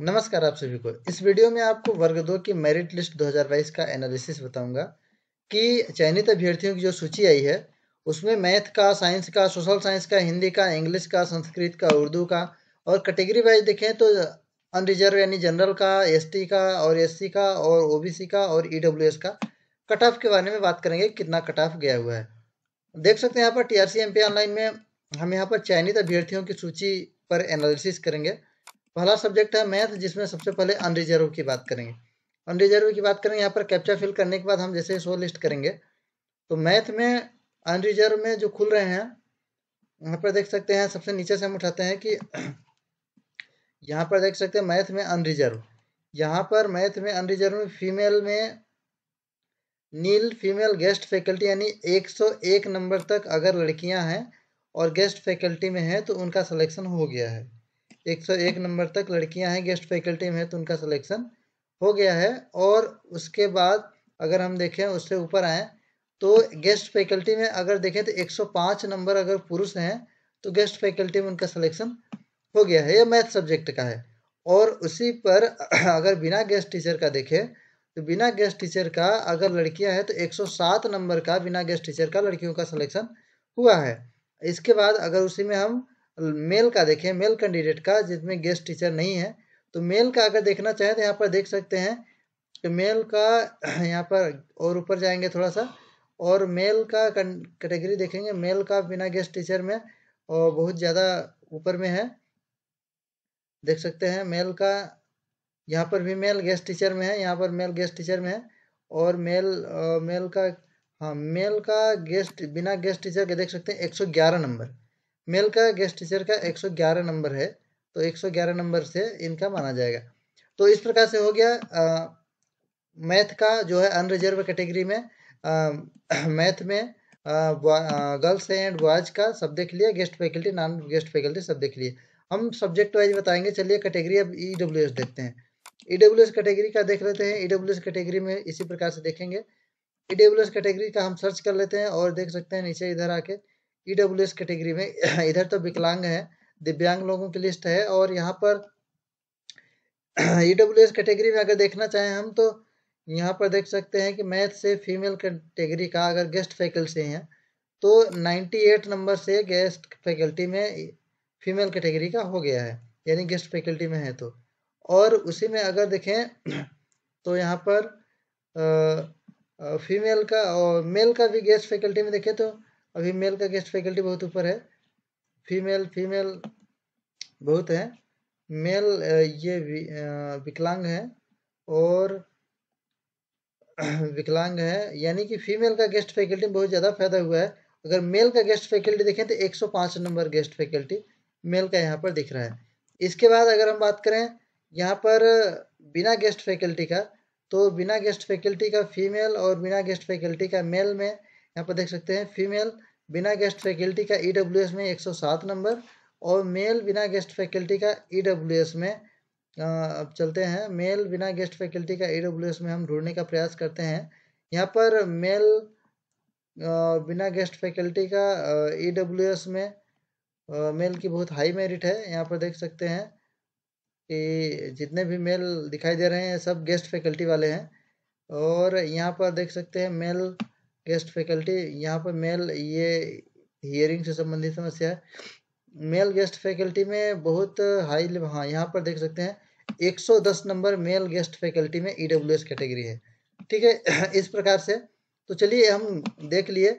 नमस्कार आप सभी को इस वीडियो में आपको वर्ग दो की मेरिट लिस्ट 2022 का एनालिसिस बताऊंगा कि चयनित अभ्यर्थियों की जो सूची आई है उसमें मैथ का साइंस का सोशल साइंस का हिंदी का इंग्लिश का संस्कृत का उर्दू का और कैटेगरी वाइज देखें तो अनरिजर्व यानी जनरल का एस का और एस का और ओ का और ई e का कट ऑफ के बारे में बात करेंगे कितना कट ऑफ गया हुआ है देख सकते हैं यहाँ पर टी आर ऑनलाइन में हम यहाँ पर चयनित अभ्यर्थियों की सूची पर एनालिसिस करेंगे पहला सब्जेक्ट है मैथ जिसमें सबसे पहले अनरिजर्व की बात करेंगे अनरिजर्व की बात करेंगे यहाँ पर कैप्चा फिल करने के बाद हम जैसे सो लिस्ट करेंगे तो मैथ में अनरिजर्व में जो खुल रहे हैं यहाँ पर देख सकते हैं सबसे नीचे से हम उठाते हैं कि यहाँ पर देख सकते हैं मैथ में अनरिजर्व यहाँ पर मैथ में अनरिजर्व में फीमेल में नील फीमेल गेस्ट फैकल्टी यानी 101 नंबर तक अगर लड़कियां हैं और गेस्ट फैकल्टी में हैं तो उनका सिलेक्शन हो गया है 101 नंबर तक लड़कियां हैं गेस्ट फैकल्टी में तो उनका सिलेक्शन हो गया है और उसके बाद अगर हम देखें उससे ऊपर आए तो गेस्ट फैकल्टी में अगर देखें तो 105 नंबर अगर पुरुष हैं तो गेस्ट फैकल्टी में उनका सिलेक्शन हो गया है ये मैथ सब्जेक्ट का है और उसी पर अगर बिना गेस्ट टीचर का देखें तो बिना गेस्ट टीचर का अगर लड़कियां हैं तो 107 नंबर का बिना गेस्ट टीचर का लड़कियों का सिलेक्शन हुआ है इसके बाद अगर उसी में हम मेल का देखें मेल कैंडिडेट का जिसमें गेस्ट टीचर नहीं है तो मेल का अगर देखना चाहें तो यहाँ पर देख सकते हैं कि मेल का यहाँ पर और ऊपर जाएंगे थोड़ा सा और मेल का कैटेगरी देखेंगे मेल का बिना गेस्ट टीचर में और बहुत ज़्यादा ऊपर में है देख सकते हैं मेल का यहाँ पर भी मेल गेस्ट टीचर में है यहाँ पर मेल गेस्ट टीचर में है और मेल मेल का हाँ मेल का गेस्ट बिना गेस्ट टीचर के देख सकते हैं 111 नंबर मेल का गेस्ट टीचर का 111 नंबर है तो 111 नंबर से इनका माना जाएगा तो इस प्रकार से हो गया मैथ का जो है अनरिजर्व कैटेगरी में मैथ में गर्ल्स एंड बॉयज का सब देख लिया guest faculty non guest faculty सब देख लिए हम सब्जेक्ट वाइज बताएंगे चलिए कैटेगरी अब ई e देखते हैं ई e कैटेगरी का देख लेते हैं ई e कैटेगरी में इसी प्रकार से देखेंगे ई कैटेगरी का हम सर्च कर लेते हैं और देख सकते हैं नीचे इधर आके ईडब्ल्यू e कैटेगरी में इधर तो विकलांग है दिव्यांग लोगों की लिस्ट है और यहाँ पर ईडब्ल्यू कैटेगरी e में अगर देखना चाहें हम तो यहाँ पर देख सकते हैं कि मैथ से फीमेल कैटेगरी का अगर गेस्ट फैकल्टी हैं तो 98 नंबर से गेस्ट फैकल्टी में फीमेल कैटेगरी का हो गया है यानी गेस्ट फैकल्टी में है तो और उसी में अगर देखें तो यहाँ पर आ, फीमेल का और मेल का भी गेस्ट फैकल्टी में देखें तो अभी मेल का गेस्ट फैकल्टी बहुत ऊपर है फीमेल फीमेल बहुत है मेल ये विकलांग है और विकलांग है यानी कि फीमेल का गेस्ट फैकल्टी में बहुत ज़्यादा फायदा हुआ है अगर मेल का गेस्ट फैकल्टी देखें तो 105 नंबर गेस्ट फैकल्टी मेल का यहाँ पर दिख रहा है इसके बाद अगर हम बात करें यहाँ पर बिना गेस्ट फैकल्टी का तो बिना गेस्ट फैकल्टी का फीमेल और बिना गेस्ट फैकल्टी का मेल में यहाँ पर देख सकते हैं फीमेल बिना गेस्ट फैकल्टी का ई e में 107 नंबर और मेल बिना गेस्ट फैकल्टी का ई e में अब चलते हैं मेल बिना गेस्ट फैकल्टी का ई e में हम ढूंढने का प्रयास करते हैं यहाँ पर मेल बिना गेस्ट फैकल्टी का ई में मेल की बहुत हाई मेरिट है यहाँ पर देख सकते हैं कि जितने भी मेल दिखाई दे रहे हैं सब गेस्ट फैकल्टी वाले हैं और यहाँ पर देख सकते हैं मेल गेस्ट फैकल्टी यहाँ पर मेल ये हियरिंग से संबंधित समस्या है मेल गेस्ट फैकल्टी में बहुत हाई लेवल हाँ यहाँ पर देख सकते हैं 110 नंबर मेल गेस्ट फैकल्टी में ई e कैटेगरी है ठीक है इस प्रकार से तो चलिए हम देख लिए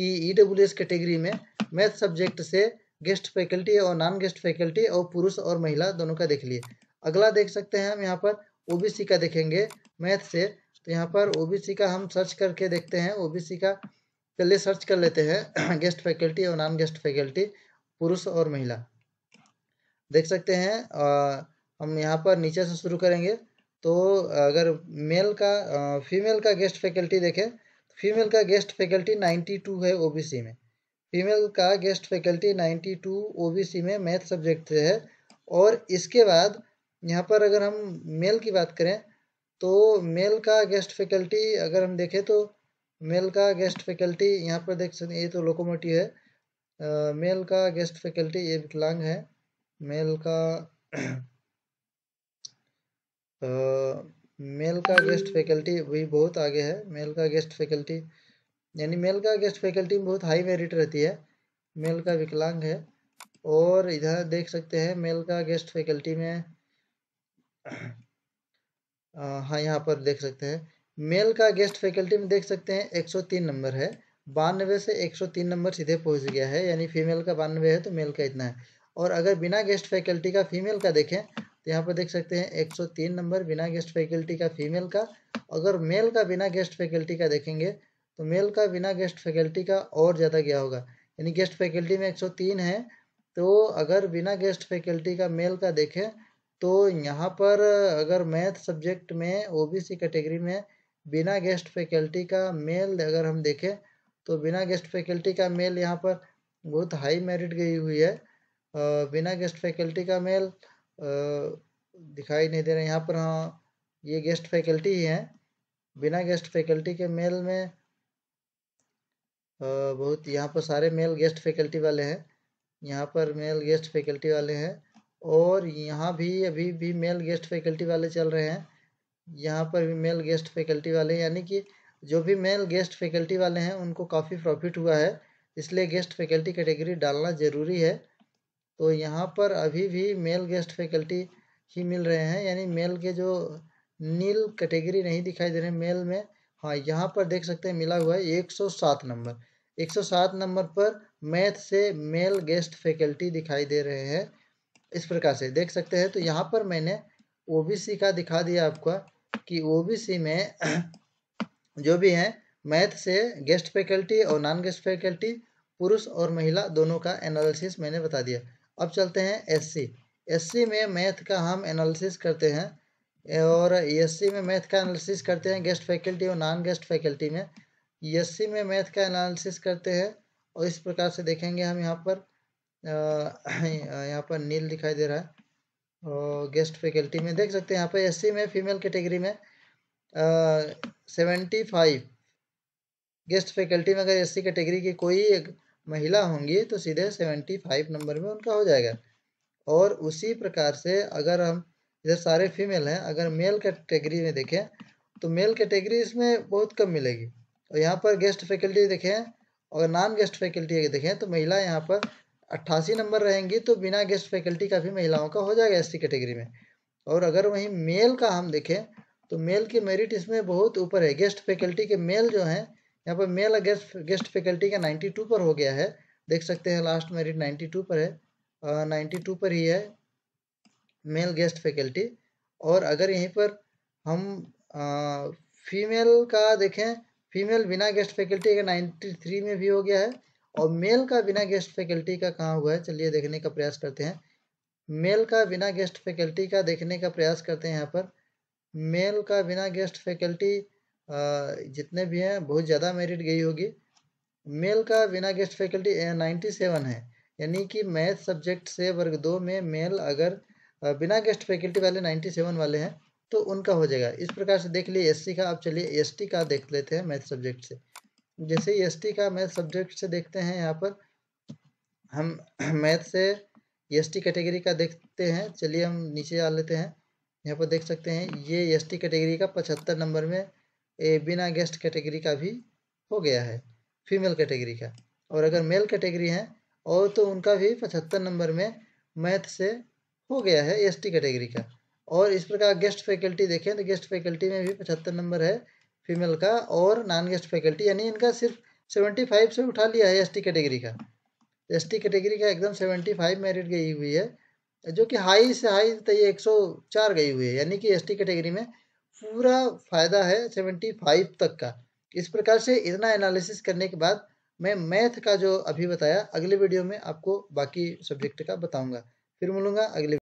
कि ई e कैटेगरी में मैथ सब्जेक्ट से गेस्ट फैकल्टी और नॉन गेस्ट फैकल्टी और पुरुष और महिला दोनों का देख लिए अगला देख सकते हैं हम यहाँ पर ओबीसी का देखेंगे मैथ से तो यहाँ पर ओबीसी का हम सर्च करके देखते हैं ओबीसी का पहले सर्च कर लेते हैं गेस्ट फैकल्टी और नॉन गेस्ट फैकल्टी पुरुष और महिला देख सकते हैं आ, हम यहाँ पर नीचे से शुरू करेंगे तो अगर मेल का आ, फीमेल का गेस्ट फैकल्टी देखें फीमेल तो का गेस्ट फैकल्टी नाइन्टी टू है ओबीसी में फीमेल का guest faculty ninety two O में मैथ सब्जेक्ट से है और इसके बाद यहाँ पर अगर हम मेल की बात करें तो मेल का गेस्ट फैकल्टी अगर हम देखें तो मेल का गेस्ट फैकल्टी यहाँ पर देख सकते ये तो लोकोमोटिव है आ, मेल का गेस्ट फैकल्टी ये विकलांग है मेल का आ, मेल का गेस्ट फैकल्टी भी बहुत आगे है मेल का गेस्ट फैकल्टी यानी मेल का गेस्ट फैकल्टी में बहुत हाई मेरिट रहती है मेल का विकलांग है और इधर देख सकते हैं मेल का गेस्ट फैकल्टी में हाँ यहाँ पर देख सकते हैं मेल का गेस्ट फैकल्टी में देख सकते हैं 103 नंबर है बानवे से 103 नंबर सीधे पहुँच गया है यानी फीमेल का बानवे है तो मेल का इतना है और अगर बिना गेस्ट फैकल्टी का फीमेल का देखें तो यहाँ पर देख सकते हैं 103 नंबर बिना गेस्ट फैकल्टी का फीमेल का अगर मेल का बिना गेस्ट फैकल्टी का देखेंगे तो मेल का बिना गेस्ट फैकल्टी का और ज़्यादा गया होगा यानी गेस्ट फैकल्टी में तीन है तो अगर बिना गेस्ट फैकल्टी का मेल का देखें तो यहाँ पर अगर मैथ सब्जेक्ट में ओबीसी कैटेगरी में बिना गेस्ट फैकल्टी का मेल अगर हम देखें तो बिना गेस्ट फैकल्टी का मेल यहाँ पर बहुत हाई मेरिट गई हुई है बिना गेस्ट फैकल्टी का मेल दिखाई नहीं दे रहा यहाँ पर हाँ ये गेस्ट फैकल्टी ही हैं बिना गेस्ट फैकल्टी के मेल में बहुत यहाँ पर सारे मेल गेस्ट फैकल्टी वाले हैं यहाँ पर मेल गेस्ट फैकल्टी वाले हैं और यहाँ भी अभी भी मेल गेस्ट फैकल्टी वाले चल रहे हैं यहाँ पर भी मेल गेस्ट फैकल्टी वाले यानी कि जो भी मेल गेस्ट फैकल्टी वाले हैं उनको काफ़ी प्रॉफिट हुआ है इसलिए गेस्ट फैकल्टी कैटेगरी डालना ज़रूरी है तो यहाँ पर अभी भी मेल गेस्ट फैकल्टी ही मिल रहे हैं यानी मेल के जो नील कैटेगरी नहीं दिखाई दे रहे मेल में हाँ यहाँ पर देख सकते हैं मिला हुआ है एक नंबर एक नंबर पर मैथ से मेल गेस्ट फैकल्टी दिखाई दे रहे हैं इस प्रकार से देख सकते हैं तो यहाँ पर मैंने सी का दिखा दिया आपका कि सी में जो भी है मैथ से गेस्ट फैकल्टी और नॉन गेस्ट फैकल्टी पुरुष और महिला दोनों का एनालिसिस मैंने बता दिया अब चलते हैं एससी एससी में मैथ का हम एनालिसिस करते हैं और एससी में मैथ का एनालिसिस करते हैं गेस्ट फैकल्टी और नॉन गेस्ट फैकल्टी में एससी में मैथ का एनालिसिस करते हैं और इस प्रकार से देखेंगे हम यहाँ पर यहाँ पर नील दिखाई दे रहा है और गेस्ट फैकल्टी में देख सकते हैं यहाँ पर एस में फीमेल कैटेगरी में सेवेंटी फाइव गेस्ट फैकल्टी में अगर सी कैटेगरी की कोई एक महिला होंगी तो सीधे सेवेंटी फाइव नंबर में उनका हो जाएगा और उसी प्रकार से अगर हम इधर सारे फीमेल हैं अगर मेल कैटेगरी में देखें तो मेल कैटेगरी इसमें बहुत कम मिलेगी और यहाँ पर गेस्ट फैकल्टी देखें अगर नॉन गेस्ट फैकल्टी देखें तो महिला यहाँ पर अट्ठासी नंबर रहेंगी तो बिना गेस्ट फैकल्टी का भी महिलाओं का हो जाएगा एस कैटेगरी में और अगर वहीं मेल का हम देखें तो मेल की मेरिट इसमें बहुत ऊपर है गेस्ट फैकल्टी के मेल जो हैं यहाँ पर मेल गेस्ट गेस्ट फैकल्टी का 92 पर हो गया है देख सकते हैं लास्ट मेरिट 92 पर है नाइन्टी टू पर ही है मेल गेस्ट फैकल्टी और अगर यहीं पर हम फीमेल फीमेल का देखें फीमेल बिना गेस्ट फैकल्टी का 93 में भी हो गया है और मेल का बिना गेस्ट फैकल्टी का कहाँ हुआ है चलिए देखने का प्रयास करते हैं मेल का बिना गेस्ट फैकल्टी का देखने का प्रयास करते हैं यहाँ पर मेल का बिना गेस्ट फैकल्टी जितने भी हैं बहुत ज़्यादा मेरिट गई होगी मेल का बिना गेस्ट फैकल्टी नाइन्टी सेवन है यानी कि मैथ सब्जेक्ट से वर्ग दो में मेल अगर बिना गेस्ट फैकल्टी वाले नाइन्टी सेवन वाले हैं तो उनका हो जाएगा इस प्रकार से देख लिए एस का आप चलिए एस का देख लेते हैं मैथ सब्जेक्ट से जैसे एस टी का मैथ सब्जेक्ट से देखते हैं यहाँ पर हम मैथ से एस टी कैटेगरी का देखते हैं चलिए हम नीचे आ लेते हैं यहाँ पर देख सकते हैं ये एस टी कैटेगरी का पचहत्तर नंबर में ए बिना गेस्ट कैटेगरी का भी हो गया है फीमेल कैटेगरी का और अगर मेल कैटेगरी है और तो उनका भी पचहत्तर नंबर में मैथ से हो गया है एस कैटेगरी का और इस प्रकार गेस्ट फैकल्टी देखें तो गेस्ट फैकल्टी में भी पचहत्तर नंबर है फीमेल का और नॉन गेस्ट फैकल्टी यानी इनका सिर्फ सेवेंटी फाइव से उठा लिया है एसटी कैटेगरी का एसटी कैटेगरी का एकदम सेवेंटी फाइव मेरिट गई हुई है जो कि हाई से हाई तक एक सौ चार गई हुई है यानी कि एसटी कैटेगरी में पूरा फायदा है सेवेंटी फाइव तक का इस प्रकार से इतना एनालिसिस करने के बाद मैं मैथ का जो अभी बताया अगले वीडियो में आपको बाकी सब्जेक्ट का बताऊँगा फिर मिलूंगा अगले